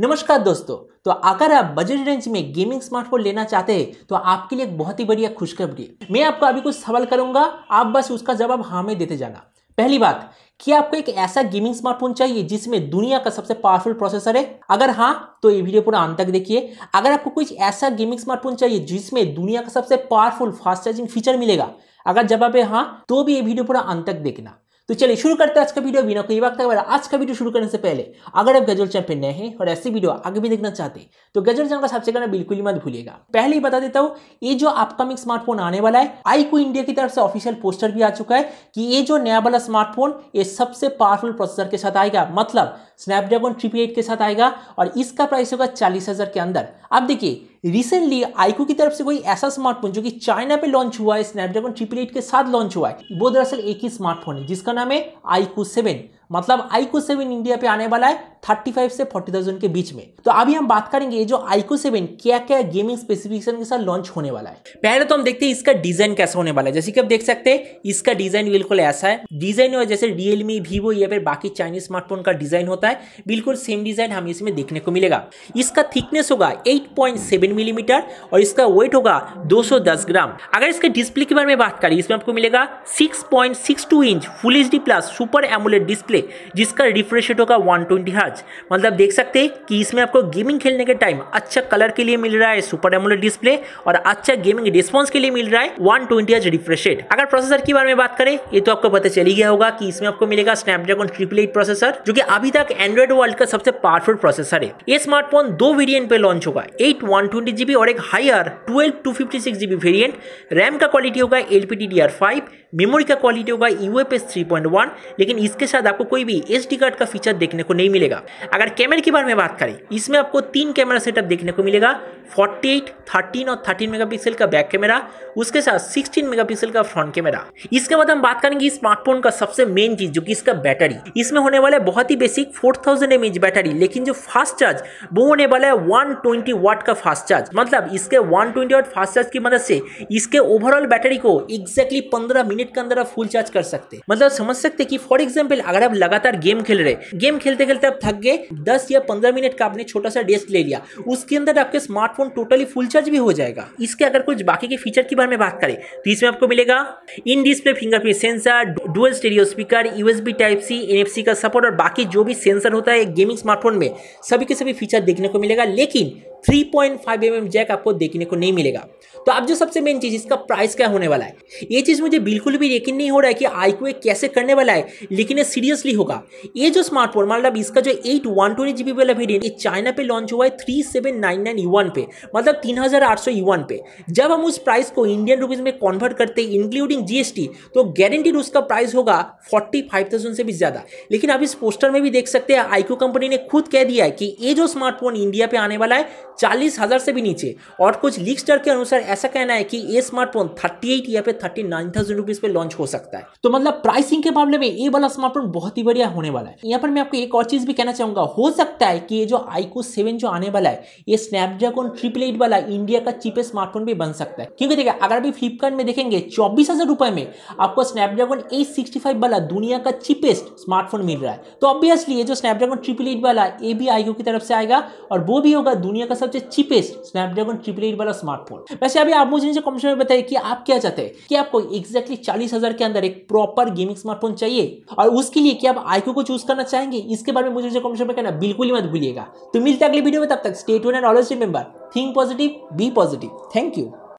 नमस्कार दोस्तों तो अगर आप बजट रेंज में गेमिंग स्मार्टफोन लेना चाहते हैं तो आपके लिए एक बहुत ही बढ़िया खुशखबरी है मैं आपको अभी कुछ सवाल करूंगा आप बस उसका जवाब हाँ में देते जाना पहली बात कि आपको एक ऐसा गेमिंग स्मार्टफोन चाहिए जिसमें दुनिया का सबसे पावरफुल प्रोसेसर है अगर हाँ तो ये वीडियो पूरा अंत तक देखिए अगर आपको कुछ ऐसा गेमिंग स्मार्टफोन चाहिए जिसमें दुनिया का सबसे पावरफुल फास्ट चार्जिंग फीचर मिलेगा अगर जवाब है हाँ तो भी ये वीडियो पूरा अंत तक देखना तो चलिए शुरू करते हैं आज का वीडियो बिना कोई वक्त है आज का वीडियो शुरू करने से पहले अगर आप गजल चैंपियन नए हैं और ऐसी वीडियो आगे भी देखना चाहते हैं तो गजल चैनल का सबसे करना बिल्कुल ही मत भूलिएगा पहले ही बता देता हूँ ये जो अपकमिंग स्मार्टफोन आने वाला है आईको इंडिया की तरफ से ऑफिशियल पोस्टर भी आ चुका है कि ये जो नया वाला स्मार्टफोन ये सबसे पावरफुल प्रोसेसर के साथ आएगा मतलब स्नैपड्रैगन ट्रिपी के साथ आएगा और इसका प्राइस होगा चालीस के अंदर अब देखिए रिसेंटली आईको की तरफ से कोई ऐसा स्मार्टफोन जो कि चाइना पे लॉन्च हुआ है स्नैपड्रैगन ट्रिपल एट के साथ लॉन्च हुआ है वो दरअसल एक ही स्मार्टफोन है जिसका नाम है आईको सेवन मतलब आईको सेवन इंडिया पे आने वाला है 35 से 40,000 के बीच में तो अभी हम बात करेंगे जो आईको सेवन क्या क्या गेमिंग स्पेसिफिकेशन के साथ लॉन्च होने वाला है पहले तो हम देखते हैं इसका डिजाइन कैसा होने वाला है जैसे कि आप देख सकते हैं इसका डिजाइन बिल्कुल ऐसा है डिजाइन हुआ जैसे रियलमी वीवो e, या फिर बाकी चाइनीज स्मार्टफोन का डिजाइन होता है बिल्कुल सेम डिजाइन हमें इसमें देखने को मिलेगा इसका थिकनेस होगा एट मिलीमीटर और इसका वेट होगा दो ग्राम अगर इसके डिस्प्ले के बारे में बात करें इसमें आपको मिलेगा six inch full H plus super AMOLED display display जिसका रिफ्रेश रेट होगा वन ट्वेंटी मतलब देख सकते हैं कि इसमें आपको गेमिंग खेलने के टाइम अच्छा कलर के लिए मिल रहा है सुपर एमुलेट डिस्प्ले और अच्छा गेमिंग रिस्पॉन्स के लिए मिल रहा है one twenty hertz refresh rate अगर प्रोसेसर के बारे में बात करें ये तो आपको पता चली गया होगा कि इसमें आपको मिलेगा स्नैपड्रैगन ट्रिपल एट प्रोसेसर जो कि अभी तक एंड्रॉइड वर्ल्ड का सबसे पावरफुल प्रोसेसर है ये स्मार्टफोन दो वेरिएंट पे लॉन्च होगा एट वन ट्वेंटी जीबी और एक higher twelve two fifty six GB variant RAM का क्वालिटी होगा LPD D R five memory का क्वालिटी होगा U S three point one लेकिन इसके साथ आपको कोई भी एच कार्ड का फीचर देखने को नहीं मिलेगा अगर कैमरे के बारे में बात करें इसमें आपको तीन कैमरा सेटअप देखने को मिलेगा 48, 13 और 13 मेगापिक्सल का बैक कैमरा उसके साथ 16 मेगापिक्सल का फ्रंट कैमरा इसके बाद हम बात करेंगे स्मार्टफोन का सबसे मेन चीज जो कि इसका बैटरी इसमें होने वाला है बहुत ही बेसिक 4000 थाउजेंड बैटरी लेकिन जो फास्ट चार्ज वो होने वाला है 120 वाट का फास्ट चार्ज मतलब इसके 120 ट्वेंटी वाट फास्ट चार्ज की मदद से इसके ओवरऑल बैटरी को एक्जैक्टली पंद्रह मिनट के अंदर आप फुल चार्ज कर सकते मतलब समझ सकते कि फॉर एग्जाम्पल अगर आप लगातार गेम खेल रहे गेम खेलते खेलते आप थक गए दस या पंद्रह मिनट का आपने छोटा सा डेस्क ले लिया उसके अंदर आपके स्मार्टफोन टोटली फुल चार्ज भी हो जाएगा इसके अगर कुछ बाकी के फीचर के बारे में बात करें तो इसमें आपको मिलेगा in display fingerprint sensor dual stereo speaker USB type C एन का सपोर्ट और बाकी जो भी सेंसर होता है गेमिंग स्मार्टफोन में सभी के सभी फीचर देखने को मिलेगा लेकिन three point five M M jack आपको देखने को नहीं मिलेगा तो अब जो सबसे मेन चीज़ इसका प्राइस क्या होने वाला है ये चीज़ मुझे बिल्कुल भी यकीन नहीं हो रहा है कि आई क्यू कैसे करने वाला है लेकिन ये सीरियसली होगा ये जो स्मार्टफोन मतलब इसका जो eight one twenty G B वाला वेरियंट ये चाइना पे लॉन्च हुआ है थ्री सेवन नाइन नाइन यून पे मतलब तीन हज़ार आठ सौ यून पे जब हम उस प्राइस को इंडियन रुपीज़ में कन्वर्ट करते हैं इंक्लूडिंग जीएसटी तो गारंटीड उसका प्राइस होगा फोर्टी फाइव थाउजेंड से भी ज़्यादा लेकिन आप इस पोस्टर में भी देख सकते हैं आईक्यू कंपनी ने खुद कह दिया है कि ये जो स्मार्टफोन इंडिया पे आने वाला है चालीस हज़ार से भी नीचे और कुछ लीक्सटर के अनुसार ऐसा कहना है कि ये स्मार्टफोन 38 या फिर थाउजेंड रुपीज पे लॉन्च हो सकता है तो मतलब प्राइसिंग के मामले में ये वाला स्मार्टफोन बहुत ही बढ़िया होने वाला है यहाँ पर मैं आपको एक और चीज़ भी कहना चाहूँगा हो सकता है कि ये जो आईको सेवन जो आने वाला है ये स्नैपड्रैगन ट्रिपल एट वाला इंडिया का चीपेस्ट स्मार्टफोन भी बन सकता है क्योंकि देखिए अगर अभी फ्लिपकार्ट में देखेंगे चौबीस हज़ार में आपको स्नैपड्रैगन एट सिक्सटी फाइव वाला दुनिया का चीपेस्ट स्मार्टफोन मिल रहा है तो ऑब्वियसली ये जो स्नैपड्रैगन ट्रिपल एट वाला ये भी आईको की तरफ से आएगा और वो भी होगा दुनिया का सब सबसे चीपेस्ट स्नैपड्रैगन ट्रिपल एट वाला स्मार्टफोन वैसे अभी आप मुझे नीचे कमेंट में बताइए कि आप क्या चाहते हैं कि आपको एक्जैक्टली चालीस हजार के अंदर एक प्रॉपर गेमिंग स्मार्टफोन चाहिए और उसके लिए क्या आप आईक्यू को चूज करना चाहेंगे इसके बारे में मुझे नीचे कमेंट में कहना बिल्कुल ही मत भूलिएगा तो मिलते अगले वीडियो में तब तक स्टेट वन and always remember think positive be positive thank you